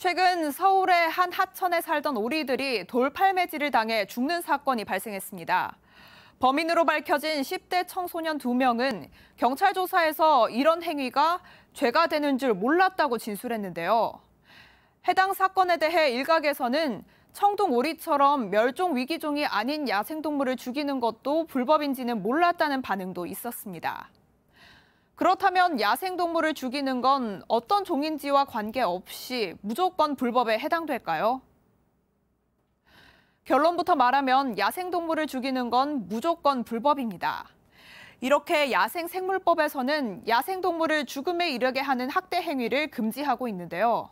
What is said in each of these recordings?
최근 서울의 한 하천에 살던 오리들이 돌팔매질을 당해 죽는 사건이 발생했습니다. 범인으로 밝혀진 10대 청소년 2명은 경찰 조사에서 이런 행위가 죄가 되는 줄 몰랐다고 진술했는데요. 해당 사건에 대해 일각에서는 청동 오리처럼 멸종 위기종이 아닌 야생동물을 죽이는 것도 불법인지는 몰랐다는 반응도 있었습니다. 그렇다면 야생동물을 죽이는 건 어떤 종인지와 관계없이 무조건 불법에 해당될까요? 결론부터 말하면 야생동물을 죽이는 건 무조건 불법입니다. 이렇게 야생생물법에서는 야생동물을 죽음에 이르게 하는 학대 행위를 금지하고 있는데요.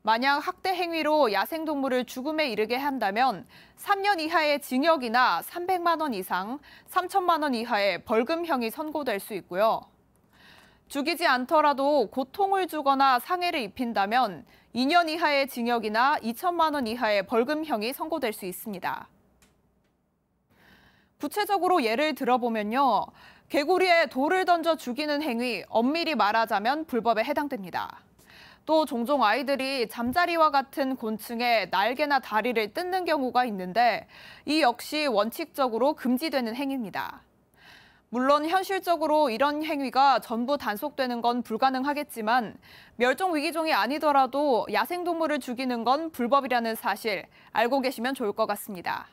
만약 학대 행위로 야생동물을 죽음에 이르게 한다면 3년 이하의 징역이나 300만 원 이상, 3천만 원 이하의 벌금형이 선고될 수 있고요. 죽이지 않더라도 고통을 주거나 상해를 입힌다면 2년 이하의 징역이나 2천만 원 이하의 벌금형이 선고될 수 있습니다. 구체적으로 예를 들어보면요. 개구리에 돌을 던져 죽이는 행위, 엄밀히 말하자면 불법에 해당됩니다. 또 종종 아이들이 잠자리와 같은 곤충에 날개나 다리를 뜯는 경우가 있는데 이 역시 원칙적으로 금지되는 행위입니다. 물론 현실적으로 이런 행위가 전부 단속되는 건 불가능하겠지만 멸종 위기종이 아니더라도 야생동물을 죽이는 건 불법이라는 사실 알고 계시면 좋을 것 같습니다.